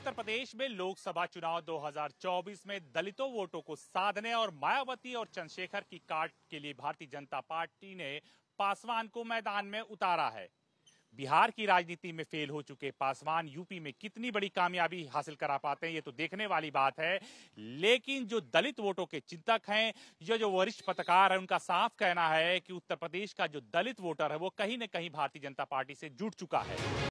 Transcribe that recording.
उत्तर प्रदेश में लोकसभा चुनाव 2024 में दलितों वोटों को साधने और मायावती और चंद्रशेखर की काट के लिए भारतीय जनता पार्टी ने पासवान को मैदान में उतारा है बिहार की राजनीति में फेल हो चुके पासवान यूपी में कितनी बड़ी कामयाबी हासिल करा पाते हैं ये तो देखने वाली बात है लेकिन जो दलित वोटों के चिंतक हैं या जो वरिष्ठ पत्रकार है उनका साफ कहना है कि उत्तर प्रदेश का जो दलित वोटर है वो कहीं ना कहीं भारतीय जनता पार्टी से जुट चुका है